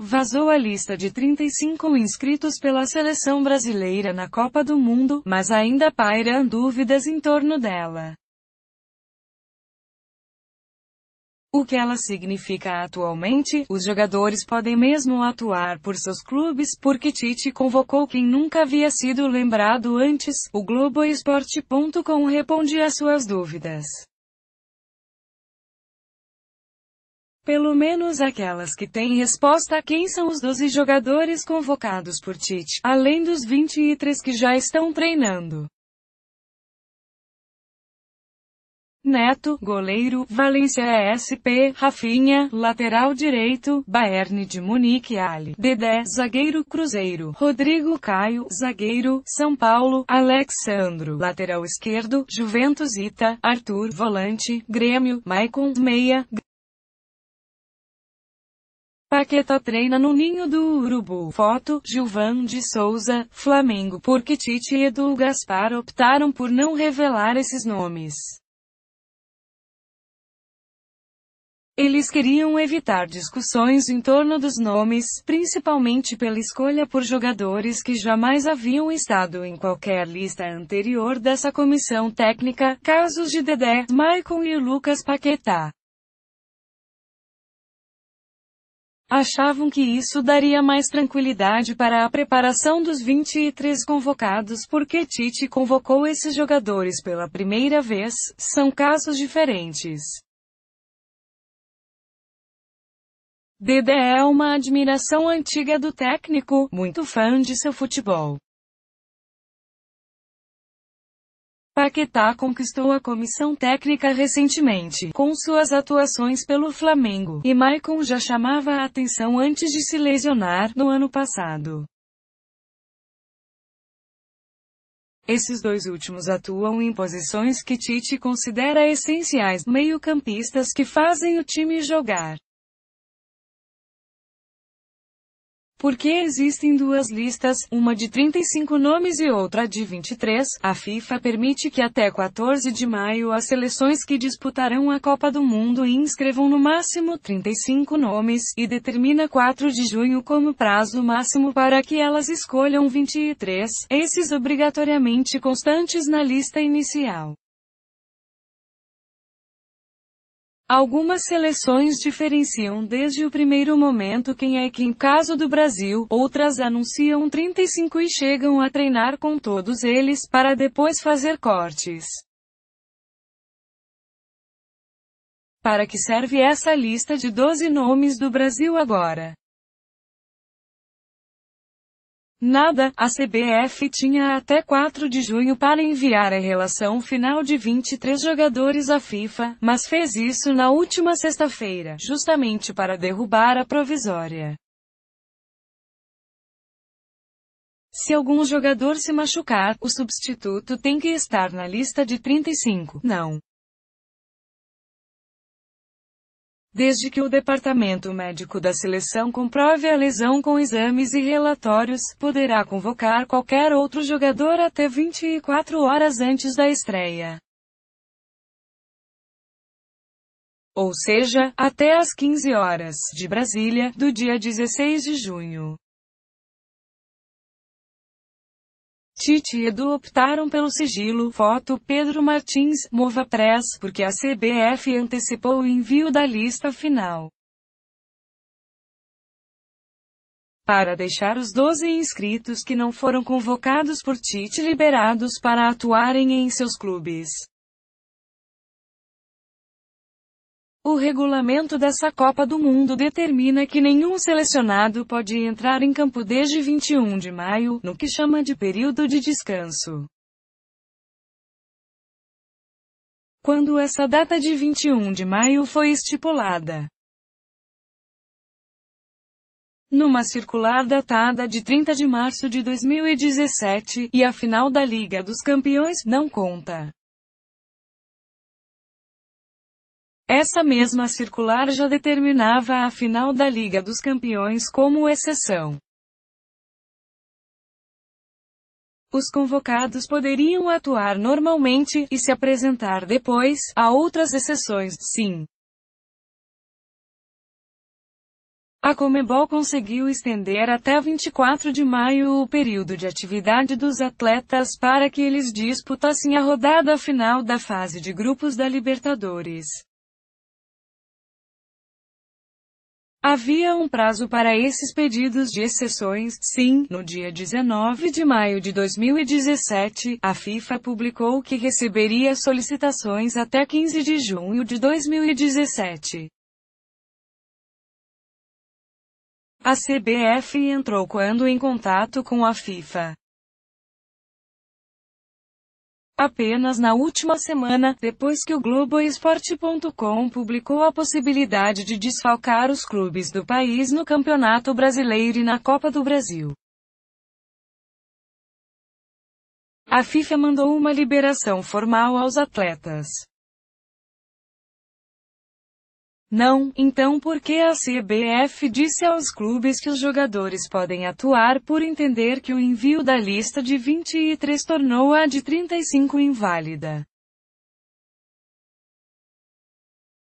Vazou a lista de 35 inscritos pela seleção brasileira na Copa do Mundo, mas ainda pairam dúvidas em torno dela. O que ela significa atualmente, os jogadores podem mesmo atuar por seus clubes, porque Tite convocou quem nunca havia sido lembrado antes, o Globoesporte.com responde às suas dúvidas. Pelo menos aquelas que têm resposta a quem são os 12 jogadores convocados por Tite, além dos 23 que já estão treinando. Neto, goleiro, Valência SP; Rafinha, lateral direito, Bayern de Munique Ali, Dedé, zagueiro Cruzeiro, Rodrigo Caio, zagueiro, São Paulo, Alexandro, lateral esquerdo, Juventus Ita, Arthur, volante, Grêmio, Maicon, meia, Paqueta treina no ninho do urubu. Foto, Gilvan de Souza, Flamengo. Porque Tite e Edu Gaspar optaram por não revelar esses nomes. Eles queriam evitar discussões em torno dos nomes, principalmente pela escolha por jogadores que jamais haviam estado em qualquer lista anterior dessa comissão técnica, casos de Dedé, Maicon e Lucas Paquetá. Achavam que isso daria mais tranquilidade para a preparação dos 23 convocados porque Tite convocou esses jogadores pela primeira vez, são casos diferentes. Dedé é uma admiração antiga do técnico, muito fã de seu futebol. Paquetá conquistou a comissão técnica recentemente, com suas atuações pelo Flamengo, e Maicon já chamava a atenção antes de se lesionar, no ano passado. Esses dois últimos atuam em posições que Tite considera essenciais, meio-campistas que fazem o time jogar. Porque existem duas listas, uma de 35 nomes e outra de 23, a FIFA permite que até 14 de maio as seleções que disputarão a Copa do Mundo inscrevam no máximo 35 nomes, e determina 4 de junho como prazo máximo para que elas escolham 23, esses obrigatoriamente constantes na lista inicial. Algumas seleções diferenciam desde o primeiro momento quem é quem, caso do Brasil, outras anunciam 35 e chegam a treinar com todos eles, para depois fazer cortes. Para que serve essa lista de 12 nomes do Brasil agora? Nada, a CBF tinha até 4 de junho para enviar a relação final de 23 jogadores à FIFA, mas fez isso na última sexta-feira, justamente para derrubar a provisória. Se algum jogador se machucar, o substituto tem que estar na lista de 35. Não. desde que o departamento médico da seleção comprove a lesão com exames e relatórios, poderá convocar qualquer outro jogador até 24 horas antes da estreia. Ou seja, até às 15 horas de Brasília, do dia 16 de junho. Tite e Edu optaram pelo sigilo. Foto Pedro Martins, Mova Press, porque a CBF antecipou o envio da lista final. Para deixar os 12 inscritos que não foram convocados por Tite liberados para atuarem em seus clubes. O regulamento dessa Copa do Mundo determina que nenhum selecionado pode entrar em campo desde 21 de maio, no que chama de período de descanso. Quando essa data de 21 de maio foi estipulada, numa circular datada de 30 de março de 2017, e a final da Liga dos Campeões não conta. Essa mesma circular já determinava a final da Liga dos Campeões como exceção. Os convocados poderiam atuar normalmente e se apresentar depois a outras exceções, sim. A Comebol conseguiu estender até 24 de maio o período de atividade dos atletas para que eles disputassem a rodada final da fase de grupos da Libertadores. Havia um prazo para esses pedidos de exceções, sim, no dia 19 de maio de 2017, a FIFA publicou que receberia solicitações até 15 de junho de 2017. A CBF entrou quando em contato com a FIFA. Apenas na última semana, depois que o Globoesporte.com publicou a possibilidade de desfalcar os clubes do país no Campeonato Brasileiro e na Copa do Brasil. A FIFA mandou uma liberação formal aos atletas. Não, então por que a CBF disse aos clubes que os jogadores podem atuar por entender que o envio da lista de 23 tornou a de 35 inválida?